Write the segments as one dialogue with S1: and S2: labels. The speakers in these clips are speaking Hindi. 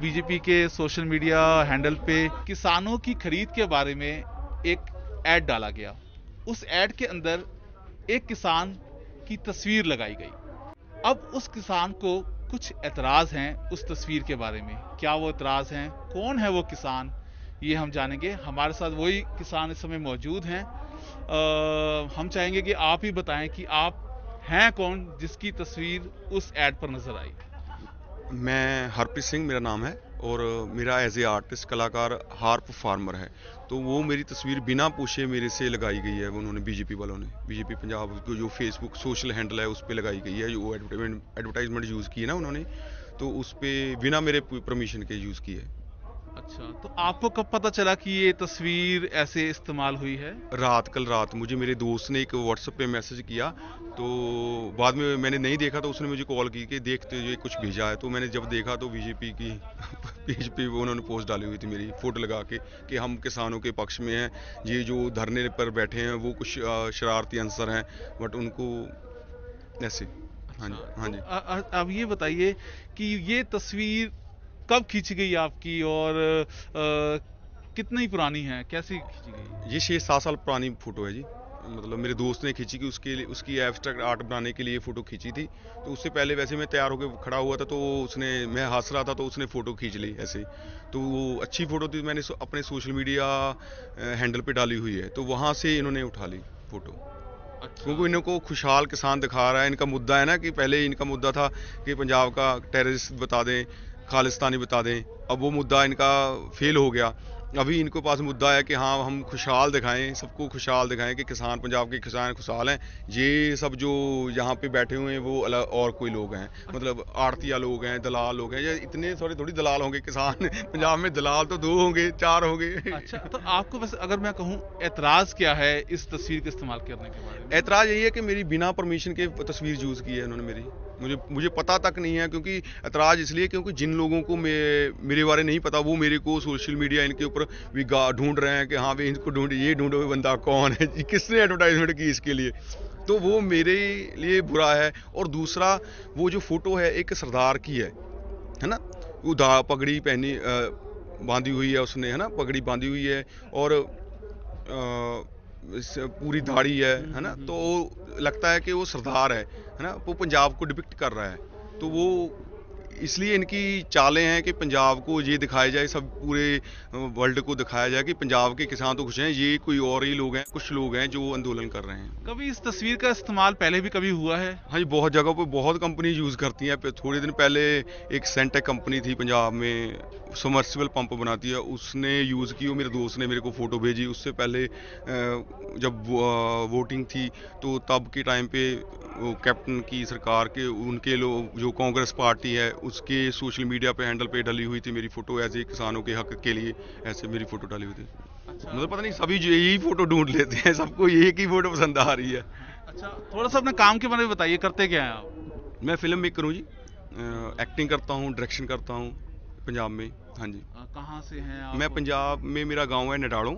S1: बीजेपी के सोशल मीडिया हैंडल पे किसानों की खरीद के बारे में एक ऐड डाला गया उस ऐड के अंदर एक किसान की तस्वीर लगाई गई अब उस किसान को कुछ एतराज़ हैं उस तस्वीर के बारे में क्या वो एतराज़ हैं कौन है वो किसान ये हम जानेंगे हमारे साथ वही किसान इस समय मौजूद हैं हम चाहेंगे कि आप ही बताएं कि आप हैं कौन जिसकी तस्वीर उस एड पर नज़र आई
S2: मैं हरप्रीत सिंह मेरा नाम है और मेरा एज ए आर्टिस्ट कलाकार हार्प फार्मर है तो वो मेरी तस्वीर बिना पूछे मेरे से लगाई गई है उन्होंने बीजेपी वालों ने बीजेपी पंजाब को जो फेसबुक सोशल हैंडल है उस पर लगाई गई है जो एडवर्टाइजमेंट यूज़ की है ना उन्होंने तो उस पर बिना मेरे परमिशन के यूज़ की है अच्छा तो आपको कब पता चला कि ये तस्वीर ऐसे इस्तेमाल हुई है रात कल रात मुझे मेरे दोस्त ने एक व्हाट्सएप पे मैसेज किया तो बाद में मैंने नहीं देखा तो उसने मुझे कॉल की कि देखते तो ये कुछ भेजा है तो मैंने जब देखा तो बीजेपी की पेज पे उन्होंने पोस्ट डाली हुई थी मेरी फोटो लगा के कि हम किसानों के पक्ष में हैं ये जो धरने पर बैठे हैं वो कुछ शरारती अंसर हैं बट उनको ऐसे हाँ जी अच्छा, हाँ तो जी अब ये बताइए कि ये तस्वीर कब
S1: खींची गई आपकी और आ, कितनी पुरानी है कैसी खींची गई ये छः
S2: सात साल पुरानी फ़ोटो है जी मतलब मेरे दोस्त ने खींची कि उसके लिए उसकी एब्स्ट्रैक्ट आर्ट बनाने के लिए फ़ोटो खींची थी तो उससे पहले वैसे मैं तैयार होकर खड़ा हुआ था तो उसने मैं हंस रहा था तो उसने फ़ोटो खींच ली ऐसे तो वो अच्छी फ़ोटो थी मैंने अपने सोशल मीडिया हैंडल पे डाली हुई है तो वहाँ से इन्होंने उठा ली फ़ोटो अच्छा। क्योंकि इनको खुशहाल किसान दिखा रहा है इनका मुद्दा है ना कि पहले इनका मुद्दा था कि पंजाब का टेररिस्ट बता दें खालिस्तानी बता दें अब वो मुद्दा इनका फेल हो गया अभी इनके पास मुद्दा है कि हाँ हम खुशहाल दिखाएं सबको खुशहाल दिखाएं कि किसान पंजाब के किसान खुशहाल हैं ये सब जो यहाँ पे बैठे हुए हैं वो अलग और कोई लोग हैं मतलब आड़तिया लोग हैं दलाल लोग हैं या इतने सारे थोड़ी दलाल होंगे किसान पंजाब में दलाल तो दो होंगे चार होंगे अच्छा तो आपको बस अगर मैं कहूँ एतराज़ क्या है इस तस्वीर के इस्तेमाल करने के बारे में एतराज़ यही है कि मेरी बिना परमिशन के तस्वीर यूज़ की है उन्होंने मेरी मुझे मुझे पता तक नहीं है क्योंकि ऐतराज़ इसलिए क्योंकि जिन लोगों को मे, मेरे बारे नहीं पता वो मेरे को सोशल मीडिया इनके ऊपर भी गा ढूंढ रहे हैं कि हाँ भाई इनको ढूंढ ये ढूंढो बंदा कौन है किसने एडवर्टाइजमेंट की इसके लिए तो वो मेरे लिए बुरा है और दूसरा वो जो फ़ोटो है एक सरदार की है है ना वो धा पगड़ी पहनी बांधी हुई है उसने है ना पगड़ी बांधी हुई है और आ, पूरी धाड़ी है हम्म, है ना हम्म, तो हम्म। लगता है कि वो सरदार है है ना वो पंजाब को डिपिक्ट कर रहा है तो वो इसलिए इनकी चालें हैं कि पंजाब को ये दिखाया जाए सब पूरे वर्ल्ड को दिखाया जाए कि पंजाब के किसान तो खुश हैं ये कोई और ही लोग हैं कुछ लोग हैं जो आंदोलन कर रहे हैं कभी इस तस्वीर का इस्तेमाल पहले भी कभी हुआ है हाँ जी बहुत जगह पर बहुत कंपनी यूज़ करती हैं थोड़े दिन पहले एक सेंटेक कंपनी थी पंजाब में समर्सिबल पंप बनाती है उसने यूज़ की और मेरे दोस्त ने मेरे को फ़ोटो भेजी उससे पहले जब वोटिंग थी तो तब के टाइम पे कैप्टन की सरकार के उनके लोग जो कांग्रेस पार्टी है उसके सोशल मीडिया पे हैंडल पे डली हुई थी मेरी फ़ोटो एज ए किसानों के हक के लिए ऐसे मेरी फ़ोटो डाली हुई थी अच्छा। मतलब पता नहीं सभी जो यही फ़ोटो ढूंढ लेते हैं सबको एक ही फ़ोटो पसंद आ रही है अच्छा थोड़ा सा अपने काम के बारे में बताइए करते क्या हैं आप मैं फिल्म मेकर हूँ जी एक्टिंग करता हूँ डायरेक्शन करता हूँ पंजाब में हाँ जी
S1: कहाँ से हैं मैं
S2: पंजाब में मेरा गाँव है नडाड़ों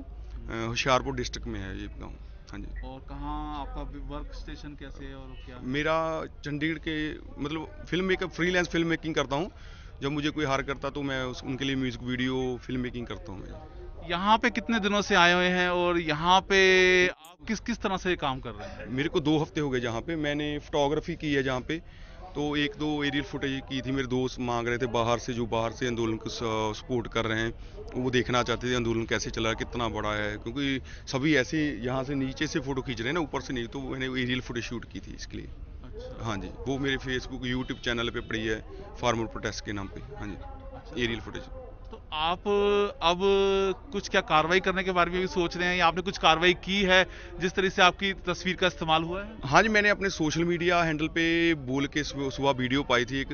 S2: होशियारपुर डिस्ट्रिक्ट में है ये गाँव हाँ जी
S1: और कहाँ आपका वर्क स्टेशन कैसे है और क्या
S2: मेरा चंडीगढ़ के मतलब film makeup freelance film making करता हूँ जब मुझे कोई हार करता तो मैं उस, उनके लिए म्यूजिक वीडियो फिल्म मेकिंग करता हूँ
S1: यहाँ पे कितने दिनों से आए हुए हैं और यहाँ
S2: पे आप किस किस तरह से काम कर रहे हैं मेरे को दो हफ्ते हो गए जहाँ पे मैंने फोटोग्राफी की है जहाँ पे तो एक दो एरियल फुटेज की थी मेरे दोस्त मांग रहे थे बाहर से जो बाहर से आंदोलन को सपोर्ट कर रहे हैं वो देखना चाहते थे आंदोलन कैसे चला कितना बड़ा है क्योंकि सभी ऐसे यहाँ से नीचे से फ़ोटो खींच रहे हैं ना ऊपर से नहीं तो मैंने एरियल फुटेज शूट की थी इसके लिए हाँ जी वो मेरे फेसबुक यूट्यूब चैनल पे पड़ी है फार्मर प्रोटेस्ट के नाम पे हाँ जी एरियल अच्छा। फुटेज
S1: तो आप अब कुछ क्या कार्रवाई करने के बारे में भी सोच रहे हैं या आपने कुछ कार्रवाई की है जिस तरह से आपकी तस्वीर का इस्तेमाल हुआ है
S2: हाँ जी मैंने अपने सोशल मीडिया हैंडल पे बोल के सुबह वीडियो पाई थी एक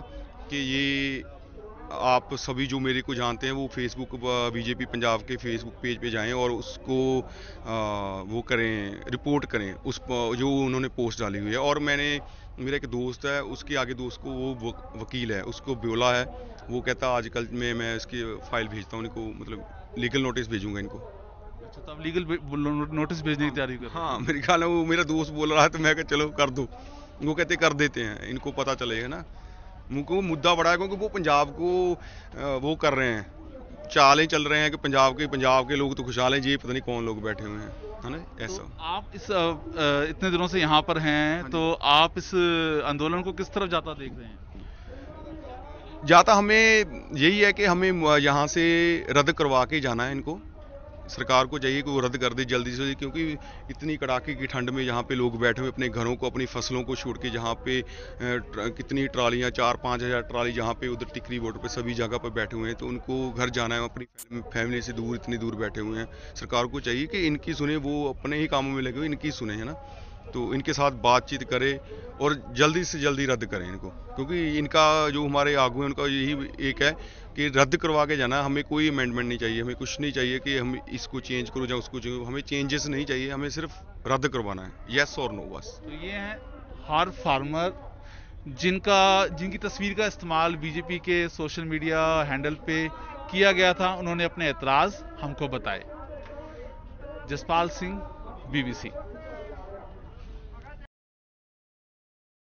S2: कि ये आप सभी जो मेरे को जानते हैं वो फेसबुक बीजेपी पंजाब के फेसबुक पेज पे जाएं और उसको आ, वो करें रिपोर्ट करें उस जो उन्होंने पोस्ट डाली हुई है और मैंने मेरा एक दोस्त है उसके आगे दोस्त को वो वकील है उसको ब्योला है वो कहता आजकल में मैं इसकी फाइल भेजता हूँ इनको मतलब लीगल नोटिस भेजूंगा इनको अच्छा तो आप लीगल नोटिस भेजने की तैयारी कर हाँ मेरे ख्याल है वो मेरा दोस्त बोल रहा है तो मैं चलो कर दो वो कहते कर देते हैं इनको पता चलेगा ना उनको मुद्दा बड़ा है क्योंकि वो पंजाब को वो कर रहे हैं चालें चल रहे हैं कि पंजाब के पंजाब के लोग तो खुशहाल हैं जी पता नहीं कौन लोग बैठे हुए हैं है ना तो ऐसा तो
S1: आप इस इतने दिनों से यहाँ पर हैं हाँ तो आप इस आंदोलन को किस तरफ जाता देख रहे हैं
S2: जाता हमें यही है कि हमें यहाँ से रद्द करवा के जाना है इनको सरकार को चाहिए कि वो रद्द कर दे जल्दी से जल्दी क्योंकि इतनी कड़ाके की ठंड में यहाँ पे लोग बैठे हुए अपने घरों को अपनी फसलों को छोड़ के जहाँ पे कितनी ट्रालियाँ चार पाँच हज़ार ट्राली जहाँ पे उधर टिकरी बॉर्डर पे सभी जगह पर बैठे हुए हैं तो उनको घर जाना है अपनी फैमिली से दूर इतनी दूर बैठे हुए हैं सरकार को चाहिए कि इनकी सुने वो अपने ही कामों में लगे हुए इनकी सुने है ना तो इनके साथ बातचीत करें और जल्दी से जल्दी रद्द करें इनको क्योंकि इनका जो हमारे आगू है उनका यही एक है कि रद्द करवा के जाना हमें कोई अमेंडमेंट नहीं चाहिए हमें कुछ नहीं चाहिए कि हम इसको चेंज करो या उसको चेंज हमें चेंजेस नहीं चाहिए हमें सिर्फ रद्द करवाना है येस और नो बस तो
S1: ये है हर फार्मर जिनका जिनकी तस्वीर का इस्तेमाल बीजेपी के सोशल मीडिया हैंडल पे किया गया था उन्होंने अपने एतराज़ हमको बताए जसपाल सिंह बीबीसी